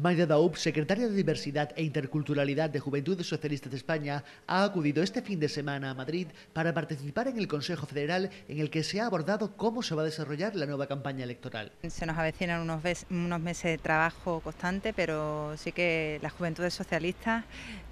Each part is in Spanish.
Mayra Daub, secretaria de Diversidad e Interculturalidad de Juventudes Socialistas de España, ha acudido este fin de semana a Madrid para participar en el Consejo Federal en el que se ha abordado cómo se va a desarrollar la nueva campaña electoral. Se nos avecinan unos, unos meses de trabajo constante, pero sí que las Juventudes Socialistas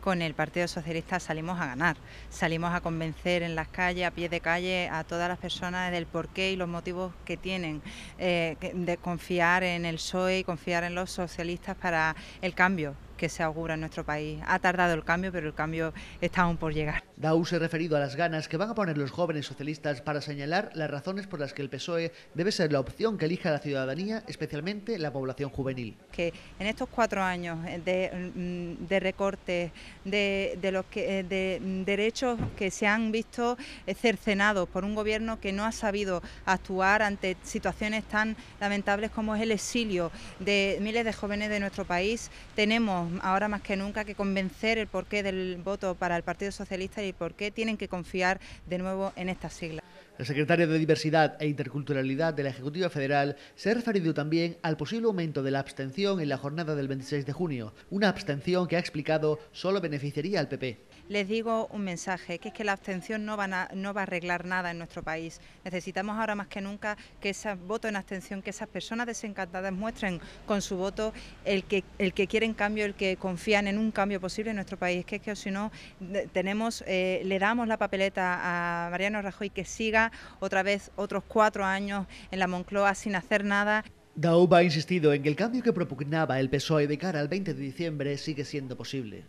con el Partido Socialista salimos a ganar, salimos a convencer en las calles, a pie de calle, a todas las personas del porqué y los motivos que tienen eh, de confiar en el PSOE y confiar en los socialistas para el cambio, que se augura en nuestro país. Ha tardado el cambio, pero el cambio está aún por llegar. Daú se ha referido a las ganas que van a poner los jóvenes socialistas para señalar las razones por las que el PSOE debe ser la opción que elija la ciudadanía, especialmente la población juvenil. Que en estos cuatro años de, mm, recortes, los que, eh, de mm, derechos que se han visto eh, cercenados por un gobierno que no ha sabido actuar ante situaciones tan lamentables como es el exilio de miles de jóvenes de nuestro país, tenemos ahora más que nunca que convencer el porqué del voto para el Partido Socialista y por qué tienen que confiar de nuevo en esta sigla. El secretario de Diversidad e Interculturalidad de la Ejecutiva Federal se ha referido también al posible aumento de la abstención en la jornada del 26 de junio, una abstención que ha explicado solo beneficiaría al PP. Les digo un mensaje, que es que la abstención no, no va a arreglar nada en nuestro país. Necesitamos ahora más que nunca que ese voto en abstención, que esas personas desencantadas muestren con su voto el que, quieren cambio, el que confían en un cambio posible en nuestro país. Que es que si no, tenemos, eh, le damos la papeleta a Mariano Rajoy que siga otra vez otros cuatro años en la Moncloa sin hacer nada. Dauba ha insistido en que el cambio que propugnaba el PSOE de cara al 20 de diciembre sigue siendo posible.